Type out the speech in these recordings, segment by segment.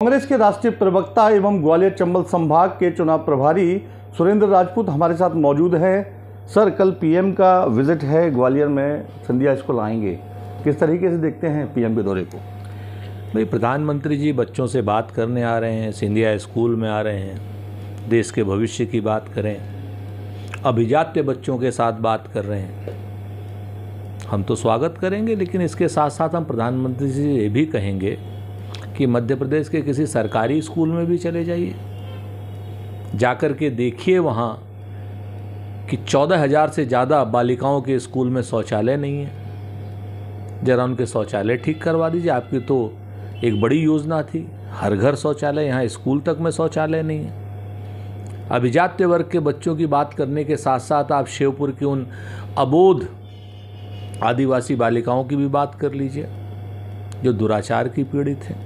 कांग्रेस के राष्ट्रीय प्रवक्ता एवं ग्वालियर चंबल संभाग के चुनाव प्रभारी सुरेंद्र राजपूत हमारे साथ मौजूद हैं सर कल पीएम का विजिट है ग्वालियर में संध्या स्कूल लाएंगे किस तरीके से देखते हैं पीएम के दौरे को भाई प्रधानमंत्री जी बच्चों से बात करने आ रहे हैं सिंधिया स्कूल में आ रहे हैं देश के भविष्य की बात करें अभिजात्य बच्चों के साथ बात कर रहे हैं हम तो स्वागत करेंगे लेकिन इसके साथ साथ हम प्रधानमंत्री जी ये भी कहेंगे कि मध्य प्रदेश के किसी सरकारी स्कूल में भी चले जाइए जाकर के देखिए वहाँ कि चौदह हज़ार से ज़्यादा बालिकाओं के स्कूल में शौचालय नहीं है ज़रा उनके शौचालय ठीक करवा दीजिए आपकी तो एक बड़ी योजना थी हर घर शौचालय यहाँ स्कूल तक में शौचालय नहीं है अभिजात्य वर्ग के बच्चों की बात करने के साथ साथ आप शिवपुर की उन अबोध आदिवासी बालिकाओं की भी बात कर लीजिए जो दुराचार की पीड़ित हैं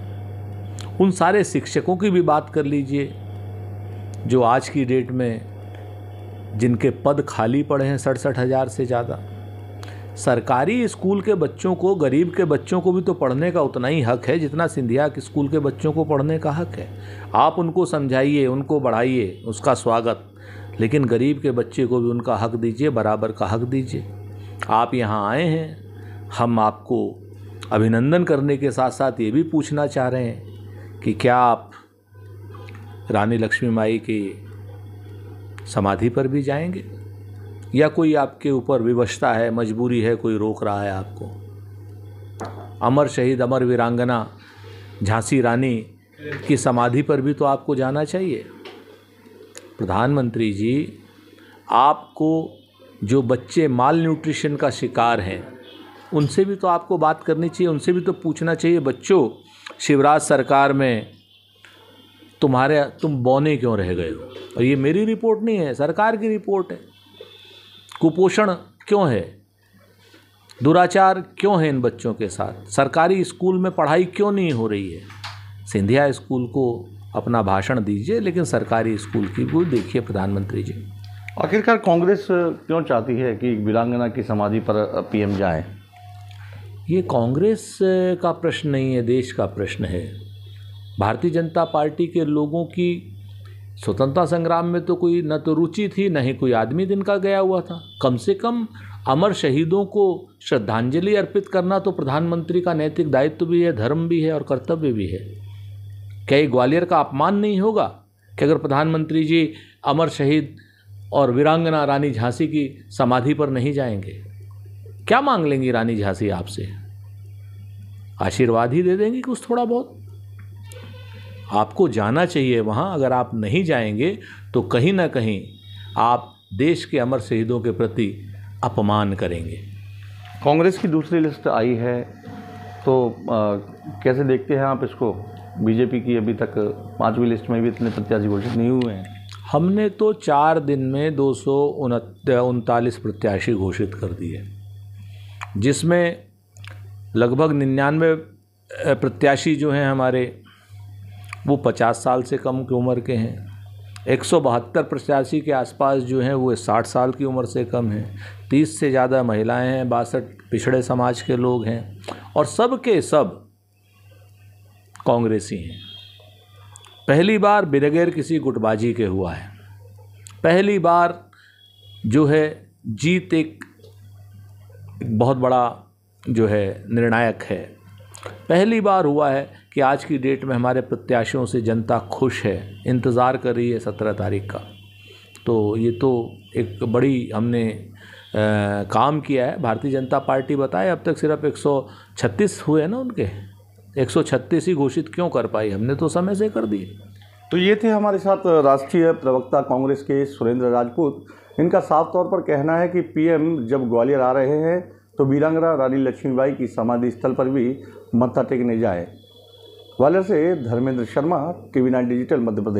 उन सारे शिक्षकों की भी बात कर लीजिए जो आज की डेट में जिनके पद खाली पड़े हैं सड़सठ हज़ार से ज़्यादा सरकारी स्कूल के बच्चों को गरीब के बच्चों को भी तो पढ़ने का उतना ही हक है जितना सिंधिया के स्कूल के बच्चों को पढ़ने का हक है आप उनको समझाइए उनको बढ़ाइए उसका स्वागत लेकिन गरीब के बच्चे को भी उनका हक दीजिए बराबर का हक दीजिए आप यहाँ आए हैं हम आपको अभिनंदन करने के साथ साथ ये भी पूछना चाह रहे हैं कि क्या आप रानी लक्ष्मी माई की समाधि पर भी जाएंगे या कोई आपके ऊपर विवशता है मजबूरी है कोई रोक रहा है आपको अमर शहीद अमर वीरांगना झांसी रानी की समाधि पर भी तो आपको जाना चाहिए प्रधानमंत्री जी आपको जो बच्चे माल न्यूट्रिशन का शिकार हैं उनसे भी तो आपको बात करनी चाहिए उनसे भी तो पूछना चाहिए बच्चों शिवराज सरकार में तुम्हारे तुम बौने क्यों रह गए हो और ये मेरी रिपोर्ट नहीं है सरकार की रिपोर्ट है कुपोषण क्यों है दुराचार क्यों है इन बच्चों के साथ सरकारी स्कूल में पढ़ाई क्यों नहीं हो रही है सिंधिया स्कूल को अपना भाषण दीजिए लेकिन सरकारी स्कूल की भी देखिए प्रधानमंत्री जी आखिरकार कांग्रेस क्यों चाहती है कि एक वीरांगना की समाधि पर पीएम जाएं ये कांग्रेस का प्रश्न नहीं है देश का प्रश्न है भारतीय जनता पार्टी के लोगों की स्वतंत्रता संग्राम में तो कोई न तो रुचि थी न ही कोई आदमी दिन का गया हुआ था कम से कम अमर शहीदों को श्रद्धांजलि अर्पित करना तो प्रधानमंत्री का नैतिक दायित्व भी है धर्म भी है और कर्तव्य भी है क्या ये ग्वालियर का अपमान नहीं होगा कि अगर प्रधानमंत्री जी अमर शहीद और वीरांगना रानी झांसी की समाधि पर नहीं जाएंगे क्या मांग लेंगी रानी झांसी आपसे आशीर्वाद ही दे देंगी कुछ थोड़ा बहुत आपको जाना चाहिए वहाँ अगर आप नहीं जाएंगे तो कहीं ना कहीं आप देश के अमर शहीदों के प्रति अपमान करेंगे कांग्रेस की दूसरी लिस्ट आई है तो आ, कैसे देखते हैं आप इसको बीजेपी की अभी तक पांचवी लिस्ट में भी इतने प्रत्याशी घोषित नहीं हुए हैं हमने तो चार दिन में दो सौ उनतालीस प्रत्याशी घोषित कर दिए जिसमें लगभग निन्यानवे प्रत्याशी जो हैं हमारे वो पचास साल से कम की उम्र के हैं एक सौ बहत्तर प्रत्याशी के आसपास जो हैं वो साठ साल की उम्र से कम हैं तीस से ज़्यादा महिलाएं हैं बासठ पिछड़े समाज के लोग हैं और सब के सब कांग्रेसी हैं पहली बार बिनगैर किसी गुटबाजी के हुआ है पहली बार जो है जीत एक बहुत बड़ा जो है निर्णायक है पहली बार हुआ है कि आज की डेट में हमारे प्रत्याशियों से जनता खुश है इंतज़ार कर रही है सत्रह तारीख का तो ये तो एक बड़ी हमने आ, काम किया है भारतीय जनता पार्टी बताए अब तक सिर्फ 136 हुए ना उनके 136 ही घोषित क्यों कर पाई हमने तो समय से कर दिए तो ये थे हमारे साथ राष्ट्रीय प्रवक्ता कांग्रेस के सुरेंद्र राजपूत इनका साफ तौर पर कहना है कि पीएम जब ग्वालियर आ रहे हैं तो बीरांगरा रानी लक्ष्मीबाई की समाधि स्थल पर भी मत्था टेकने जाए ग्वालियर से Dharmendra Sharma TV nine digital Madhya प्रदेश